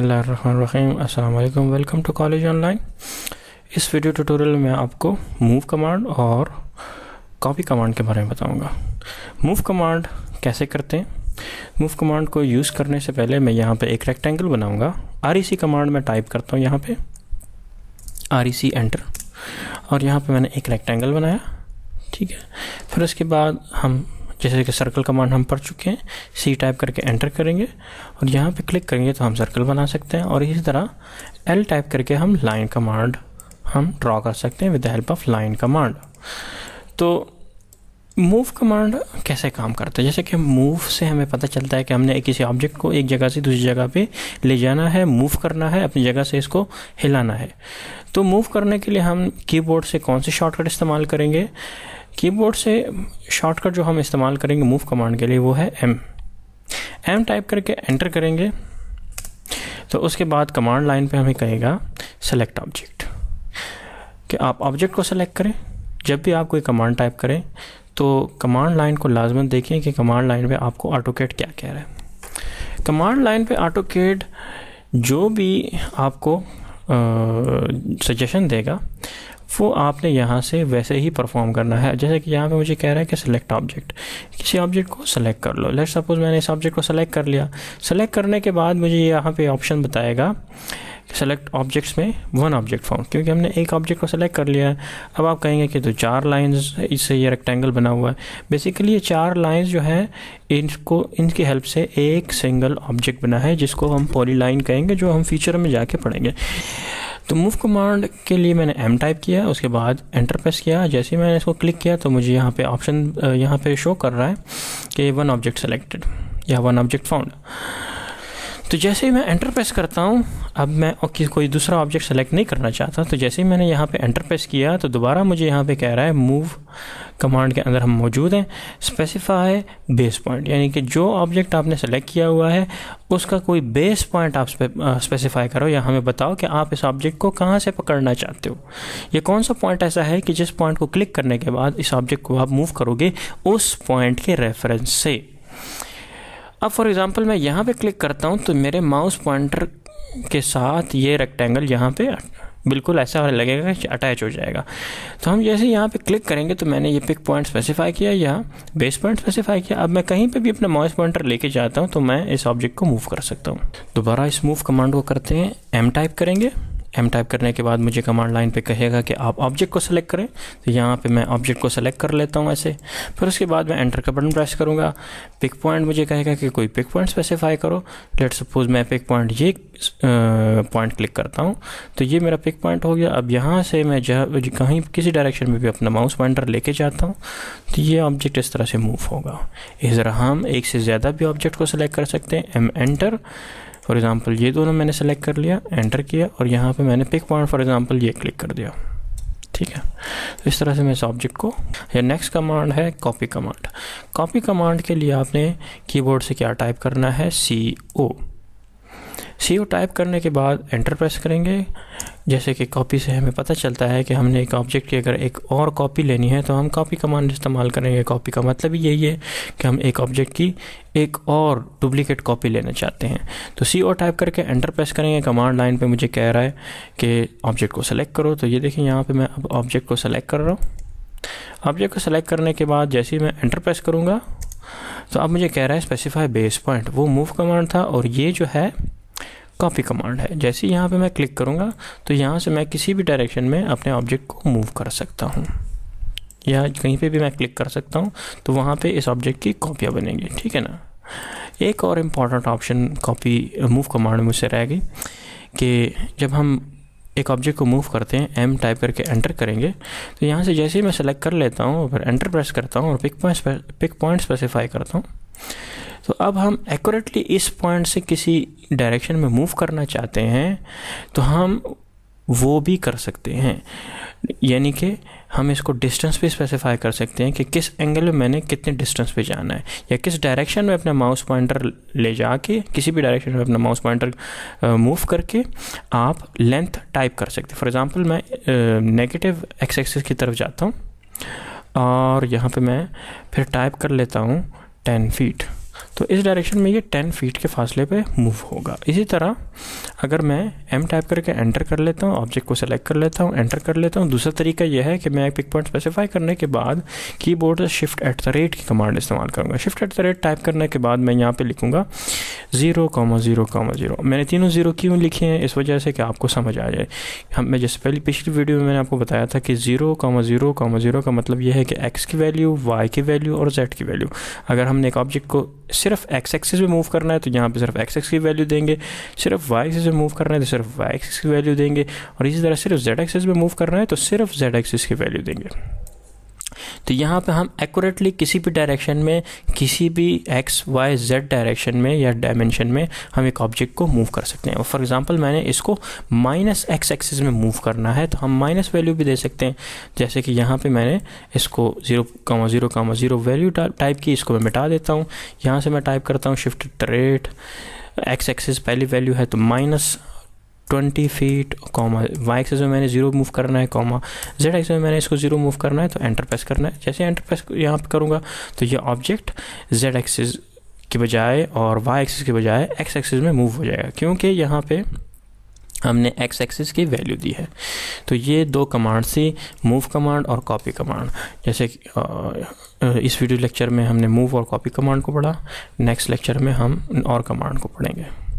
बसमीम अल्लाम welcome to college online इस वीडियो ट्यूटोरियल में आपको मूव कमांड और कॉपी कमांड के बारे में बताऊंगा मूव कमांड कैसे करते हैं मूव कमांड को यूज़ करने से पहले मैं यहाँ पे एक रेक्टेंगल बनाऊंगा आर ई सी कमांड में टाइप करता हूँ यहाँ पे आर ई सी एंटर और यहाँ पे मैंने एक रेक्टेंगल बनाया ठीक है फिर उसके बाद हम जैसे कि सर्कल कमांड हम पढ़ चुके हैं सी टाइप करके एंटर करेंगे और यहाँ पे क्लिक करेंगे तो हम सर्कल बना सकते हैं और इसी तरह एल टाइप करके हम लाइन कमांड हम ड्रॉ कर सकते हैं with the help of line command तो मूव कमांड कैसे काम करता है जैसे कि मूव से हमें पता चलता है कि हमने किसी ऑब्जेक्ट को एक जगह से दूसरी जगह पे ले जाना है मूव करना है अपनी जगह से इसको हिलाना है तो मूव करने के लिए हम कीबोर्ड से कौन से शॉर्टकट इस्तेमाल करेंगे कीबोर्ड से शॉर्टकट जो हम इस्तेमाल करेंगे मूव कमांड के लिए वो है एम एम टाइप करके एंटर करेंगे तो उसके बाद कमांड लाइन पर हमें कहेगा सेलेक्ट ऑब्जेक्ट कि आप ऑब्जेक्ट को सेलेक्ट करें जब भी आप कोई कमांड टाइप करें तो कमांड लाइन को लाजमन देखें कि कमांड लाइन पे आपको ऑटोकेट क्या कह रहा है कमांड लाइन पे ऑटोकेट जो भी आपको सजेशन देगा वो आपने यहाँ से वैसे ही परफॉर्म करना है जैसे कि यहाँ पे मुझे कह रहा है कि सेलेक्ट ऑब्जेक्ट किसी ऑब्जेक्ट को सेलेक्ट कर लो लेट सपोज मैंने इस ऑब्जेक्ट को सेलेक्ट कर लिया सेलेक्ट करने के बाद मुझे यहाँ पे ऑप्शन बताएगा सेलेक्ट ऑब्जेक्ट्स में वन ऑब्जेक्ट फाउंड क्योंकि हमने एक ऑब्जेक्ट को सेलेक्ट कर लिया है अब आप कहेंगे कि तो चार लाइंस इससे ये रेक्टेंगल बना हुआ है बेसिकली ये चार लाइंस जो है इनको इनकी हेल्प से एक सिंगल ऑब्जेक्ट बना है जिसको हम पॉली लाइन कहेंगे जो हम फ्यूचर में जाके पढ़ेंगे तो मूव कमांड के लिए मैंने एम टाइप किया उसके बाद एंटर प्रेस किया जैसे ही मैंने इसको क्लिक किया तो मुझे यहाँ पे ऑप्शन यहाँ पे शो कर रहा है कि वन ऑब्जेक्ट सेलेक्टेड या वन ऑब्जेक्ट फाउंड तो जैसे ही मैं एंटर प्रेस करता हूँ अब मैं कोई दूसरा ऑब्जेक्ट सेलेक्ट नहीं करना चाहता तो जैसे ही मैंने यहाँ पे एंटर प्रेस किया तो दोबारा मुझे यहाँ पे कह रहा है मूव कमांड के अंदर हम मौजूद हैं स्पेसिफाई बेस पॉइंट यानी कि जो ऑब्जेक्ट आपने सेलेक्ट किया हुआ है उसका कोई बेस पॉइंट आप स्पेसिफाई करो या हमें बताओ कि आप इस ऑब्जेक्ट को कहाँ से पकड़ना चाहते हो ये कौन सा पॉइंट ऐसा है कि जिस पॉइंट को क्लिक करने के बाद इस ऑब्जेक्ट को आप मूव करोगे उस पॉइंट के रेफरेंस से अब फॉर एग्ज़ाम्पल मैं यहाँ पे क्लिक करता हूँ तो मेरे माउस पॉइंटर के साथ ये रेक्टेंगल यहाँ पे बिल्कुल ऐसा लगेगा कि अटैच हो जाएगा तो हम जैसे यहाँ पे क्लिक करेंगे तो मैंने ये पिक पॉइंट स्पेसिफाई किया या बेस पॉइंट स्पेसिफाई किया अब मैं कहीं पे भी अपना माउस पॉइंटर लेके जाता हूँ तो मैं इस ऑब्जेक्ट को मूव कर सकता हूँ दोबारा इस मूव कमांड को करते हैं एम टाइप करेंगे एम टाइप करने के बाद मुझे कमांड लाइन पे कहेगा कि आप ऑब्जेक्ट को सेलेक्ट करें तो यहाँ पे मैं ऑब्जेक्ट को सेलेक्ट कर लेता हूँ ऐसे फिर उसके बाद मैं एंटर का बटन प्रेस करूँगा पिक पॉइंट मुझे कहेगा कि कोई पिक पॉइंट स्पेसिफाई करो लेट सपोज मैं पिक पॉइंट ये पॉइंट क्लिक करता हूँ तो ये मेरा पिक पॉइंट हो गया अब यहाँ से मैं जहाँ कहीं किसी डायरेक्शन में भी अपना माउस पॉइंटर लेके जाता हूँ तो ये ऑब्जेक्ट इस तरह से मूव होगा इस तरह हम एक से ज़्यादा भी ऑब्जेक्ट को सेलेक्ट कर सकते हैं एम एंटर फॉर एग्ज़ाम्पल ये दोनों मैंने सेलेक्ट कर लिया एंटर किया और यहाँ पे मैंने पिक पॉइंट फॉर एग्ज़ाम्पल ये क्लिक कर दिया ठीक है तो इस तरह से मैं इस ऑब्जेक्ट को या नेक्स्ट कमांड है कॉपी कमांड कॉपी कमांड के लिए आपने कीबोर्ड से क्या टाइप करना है सी ओ सी ओ टाइप करने के बाद एंटर प्रेस करेंगे जैसे कि कॉपी से हमें पता चलता है कि हमने एक ऑब्जेक्ट की अगर एक और कॉपी लेनी है तो हम कॉपी कमांड इस्तेमाल करेंगे कॉपी का मतलब यही है कि हम एक ऑब्जेक्ट की एक और डुप्लीकेट कॉपी लेना चाहते हैं तो सी ओ टाइप करके एंटर प्रेस करेंगे कमांड लाइन पे मुझे कह रहा है कि ऑब्जेक्ट को सेलेक्ट करो तो ये देखिए यहाँ पे मैं अब ऑब्जेक्ट को सेलेक्ट कर रहा हूँ ऑब्जेक्ट को सेलेक्ट करने के बाद जैसे ही मैं एंटर प्रेस करूँगा तो अब मुझे कह रहा है स्पेसिफाई बेस पॉइंट वो मूव कमांड था और ये जो है कॉपी कमांड है जैसे यहाँ पे मैं क्लिक करूँगा तो यहाँ से मैं किसी भी डायरेक्शन में अपने ऑब्जेक्ट को मूव कर सकता हूँ या कहीं पे भी मैं क्लिक कर सकता हूँ तो वहाँ पे इस ऑब्जेक्ट की कॉपियाँ बनेंगी ठीक है ना एक और important option copy move command मुझसे रह गई कि जब हम एक ऑब्जेक्ट को मूव करते हैं एम टाइप करके एंटर करेंगे तो यहाँ से जैसे ही मैं सेलेक्ट कर लेता हूँ फिर एंटर प्रेस करता हूँ और pick point pick point specify करता हूँ तो अब हम एक्यूरेटली इस पॉइंट से किसी डायरेक्शन में मूव करना चाहते हैं तो हम वो भी कर सकते हैं यानी कि हम इसको डिस्टेंस भी स्पेसिफाई कर सकते हैं कि किस एंगल में मैंने कितने डिस्टेंस पे जाना है या किस डायरेक्शन में अपना माउस पॉइंटर ले जाके किसी भी डायरेक्शन में अपना माउस पॉइंटर मूव करके आप लेंथ टाइप कर सकते हैं फॉर एग्जांपल मैं नेगेटिव एक्स एक्सिस की तरफ जाता हूँ और यहाँ पे मैं फिर टाइप कर लेता हूँ टेन फीट तो इस डायरेक्शन में ये टेन फीट के फासले पे मूव होगा इसी तरह अगर मैं एम टाइप करके एंटर कर लेता हूँ ऑब्जेक्ट को सेलेक्ट कर लेता हूँ एंटर कर लेता हूँ दूसरा तरीका यह है कि मैं पिक पॉइंट स्पेसिफाई करने के बाद कीबोर्ड से शिफ्ट एट द रेट की कमांड इस्तेमाल करूँगा shift at the rate type करने के बाद मैं यहाँ पर लिखूँगा zero comma zero comma zero मैंने तीनों ज़ीरो क्यों लिखे हैं इस वजह से कि आपको समझ आ जाए हम मैं जैसे पहले पिछली वीडियो में मैंने आपको बताया था कि zero comma zero comma zero का मतलब यह है कि एक्स की वैल्यू वाई की वैल्यू और जेड की वैल्यू अगर हमने एक ऑब्जेक्ट को सिर्फ सिर्फ एक्स एक्सिस पे मूव करना है तो यहाँ पे सिर्फ x एक्स की वैल्यू देंगे सिर्फ वाई एक्सिस पे मूव करना है तो सिर्फ वाई एक्सिस की वैल्यू देंगे और इसी तरह सिर्फ जेड एक्सिस पे मूव करना है तो सिर्फ जेड एक्सिस की वैल्यू देंगे तो यहाँ पे हम एक्यूरेटली किसी भी डायरेक्शन में किसी भी एक्स वाई जेड डायरेक्शन में या डायमेंशन में हम एक ऑब्जेक्ट को मूव कर सकते हैं फॉर एग्जांपल मैंने इसको माइनस एक्स एक्सिस में मूव करना है तो हम माइनस वैल्यू भी दे सकते हैं जैसे कि यहाँ पे मैंने इसको zero comma zero comma zero value type की इसको मैं मिटा देता हूँ यहाँ से मैं टाइप करता हूँ शिफ्ट रेट एक्स एक्सिस पहली वैल्यू है तो minus twenty feet comma Y axis में मैंने जीरो मूव करना है कॉमा जेड एक्सेस में मैंने इसको जीरो मूव करना है तो एंटर प्रेस करना है जैसे एंटर प्रेस यहाँ पर करूँगा तो ये ऑब्जेक्ट जेड एक्सेस के बजाय और वाई एक्सेस के बजाय एक्स एक्सेस में मूव हो जाएगा क्योंकि यहाँ पर हमने एक्स एक्सिस की वैल्यू दी है तो ये दो कमांड थी मूव कमांड और कॉपी कमांड जैसे इस वीडियो लेक्चर में हमने मूव और कॉपी कमांड को पढ़ा नेक्स्ट लेक्चर में हम और कमांड को पढ़ेंगे